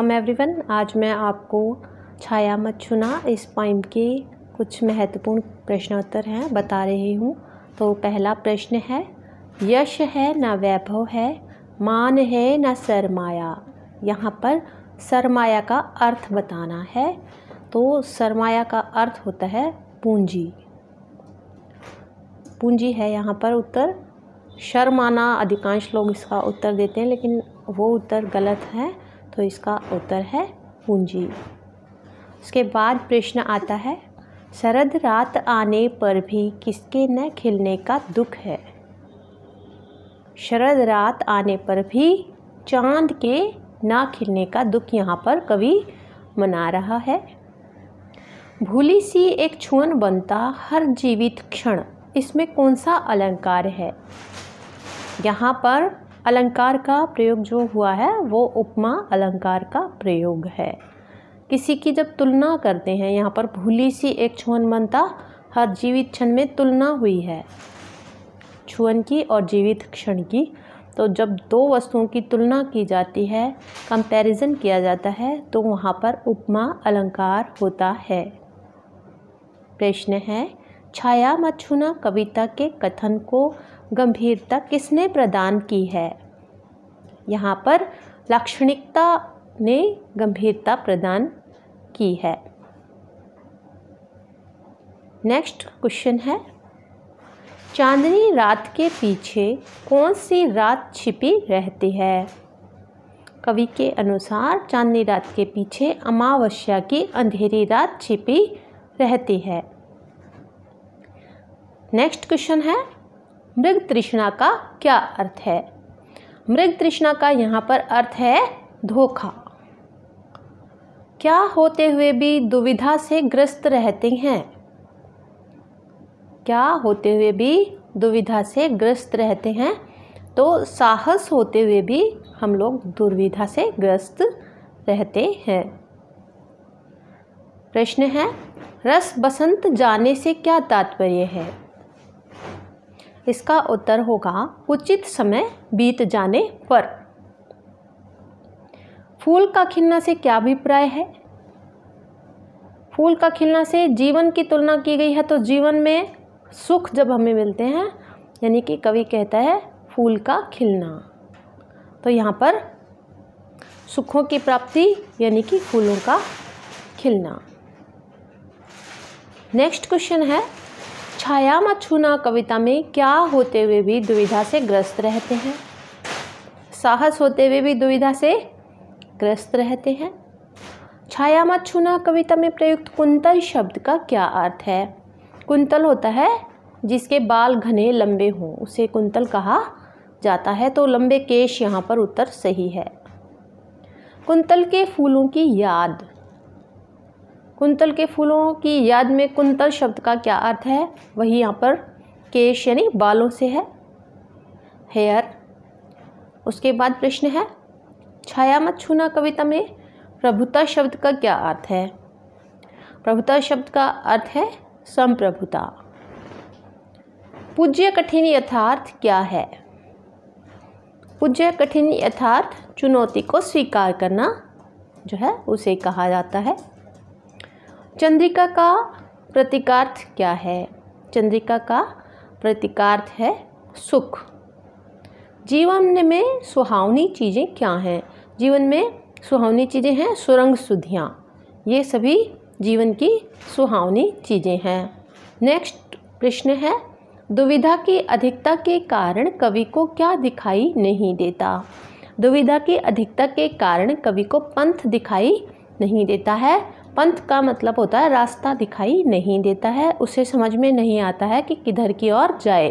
welcome everyone आज मैं आपको छाया मत छुना इस पॉइंट के कुछ महत्वपूर्ण प्रश्नोत्तर हैं बता रही हूँ तो पहला प्रश्न है यश है ना वैभव है मान है ना सरमाया यहाँ पर सरमाया का अर्थ बताना है तो सरमाया का अर्थ होता है पूंजी पूंजी है यहाँ पर उत्तर शर्माना अधिकांश लोग इसका उत्तर देते हैं लेकिन वो उत्तर गलत है तो इसका उत्तर है पूंजी उसके बाद प्रश्न आता है शरद रात आने पर भी किसके न खिलने का दुख है शरद रात आने पर भी चांद के ना खिलने का दुख यहाँ पर कवि मना रहा है भूली सी एक छुअन बनता हर जीवित क्षण इसमें कौन सा अलंकार है यहाँ पर अलंकार का प्रयोग जो हुआ है वो उपमा अलंकार का प्रयोग है किसी की जब तुलना करते हैं यहाँ पर भूली सी एक छुअन मनता हर जीवित क्षण में तुलना हुई है छुअन की और जीवित क्षण की तो जब दो वस्तुओं की तुलना की जाती है कंपैरिजन किया जाता है तो वहाँ पर उपमा अलंकार होता है प्रश्न है छाया मत छूना कविता के कथन को गंभीरता किसने प्रदान की है यहाँ पर लाक्षणिकता ने गंभीरता प्रदान की है नेक्स्ट क्वेश्चन है चांदनी रात के पीछे कौन सी रात छिपी रहती है कवि के अनुसार चांदनी रात के पीछे अमावस्या की अंधेरी रात छिपी रहती है नेक्स्ट क्वेश्चन है मृग तृष्णा का क्या अर्थ है मृग तृष्णा का यहाँ पर अर्थ है धोखा क्या होते हुए भी दुविधा से ग्रस्त रहते हैं क्या होते हुए भी दुविधा से ग्रस्त रहते हैं तो साहस होते हुए भी हम लोग दुर्विधा से ग्रस्त रहते हैं प्रश्न है रस बसंत जाने से क्या तात्पर्य है इसका उत्तर होगा उचित समय बीत जाने पर फूल का खिलना से क्या अभिप्राय है फूल का खिलना से जीवन की तुलना की गई है तो जीवन में सुख जब हमें मिलते हैं यानी कि कवि कहता है फूल का खिलना तो यहाँ पर सुखों की प्राप्ति यानी कि फूलों का खिलना नेक्स्ट क्वेश्चन है छाया मत छूना कविता में क्या होते हुए भी दुविधा से ग्रस्त रहते हैं साहस होते हुए भी दुविधा से ग्रस्त रहते हैं छाया मत छूना कविता में प्रयुक्त कुंतल शब्द का क्या अर्थ है कुंतल होता है जिसके बाल घने लंबे हों उसे कुंतल कहा जाता है तो लंबे केश यहाँ पर उत्तर सही है कुंतल के फूलों की याद कुंतल के फूलों की याद में कुंतल शब्द का क्या अर्थ है वही यहाँ पर केश यानी बालों से है हेयर उसके बाद प्रश्न है छाया मत छूना कविता में प्रभुता शब्द का क्या अर्थ है प्रभुता शब्द का अर्थ है संप्रभुता पूज्य कठिन यथार्थ क्या है पूज्य कठिन यथार्थ चुनौती को स्वीकार करना जो है उसे कहा जाता है चंद्रिका का प्रतीकार्थ क्या है चंद्रिका का प्रतीकार्थ है सुख जीवन में सुहावनी चीज़ें क्या हैं जीवन में सुहावनी चीज़ें हैं सुरंग सुधियाँ ये सभी जीवन की सुहावनी चीज़ें हैं नेक्स्ट प्रश्न है दुविधा की अधिकता के कारण कवि को क्या दिखाई नहीं देता दुविधा की अधिकता के कारण कवि को पंथ दिखाई नहीं देता है पंथ का मतलब होता है रास्ता दिखाई नहीं देता है उसे समझ में नहीं आता है कि किधर की ओर जाए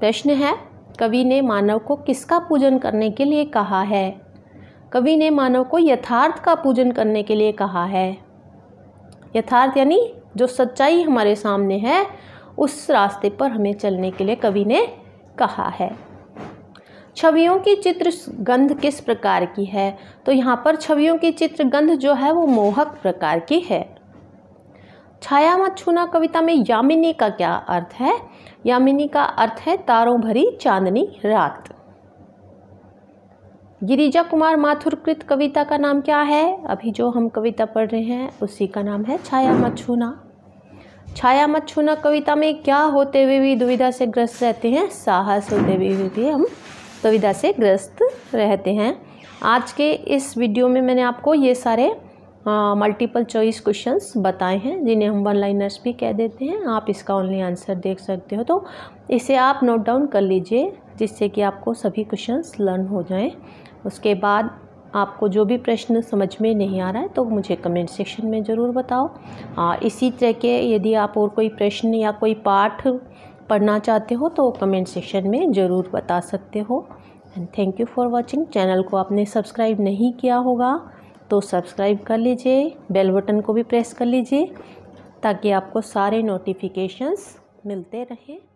प्रश्न है कवि ने मानव को किसका पूजन करने के लिए कहा है कवि ने मानव को यथार्थ का पूजन करने के लिए कहा है यथार्थ यानी जो सच्चाई हमारे सामने है उस रास्ते पर हमें चलने के लिए कवि ने कहा है छवियों की चित्र गंध किस प्रकार की है तो यहाँ पर छवियों की चित्र गंध जो है वो मोहक प्रकार की है छाया मत छूना कविता में यामिनी का क्या अर्थ है यामिनी का अर्थ है तारों भरी चांदनी रात गिरिजा कुमार माथुरकृत कविता का नाम क्या है अभी जो हम कविता पढ़ रहे हैं उसी का नाम है छाया मत छूना छाया मत छूना कविता में क्या होते हुए भी दुविधा से ग्रस्त रहते हैं साहस होते हुए भी हम दुविधा से ग्रस्त रहते हैं आज के इस वीडियो में मैंने आपको ये सारे मल्टीपल चॉइस क्वेश्चंस बताए हैं जिन्हें हम वन लाइनर्स भी कह देते हैं आप इसका ऑनली आंसर देख सकते हो तो इसे आप नोट डाउन कर लीजिए जिससे कि आपको सभी क्वेश्चंस लर्न हो जाएं उसके बाद आपको जो भी प्रश्न समझ में नहीं आ रहा है तो मुझे कमेंट सेक्शन में ज़रूर बताओ आ, इसी तरह के यदि आप और कोई प्रश्न या कोई पाठ पढ़ना चाहते हो तो कमेंट सेक्शन में ज़रूर बता सकते हो and thank you for watching channel को आपने सब्सक्राइब नहीं किया होगा तो सब्सक्राइब कर लीजिए बेल बटन को भी प्रेस कर लीजिए ताकि आपको सारे नोटिफिकेशंस मिलते रहें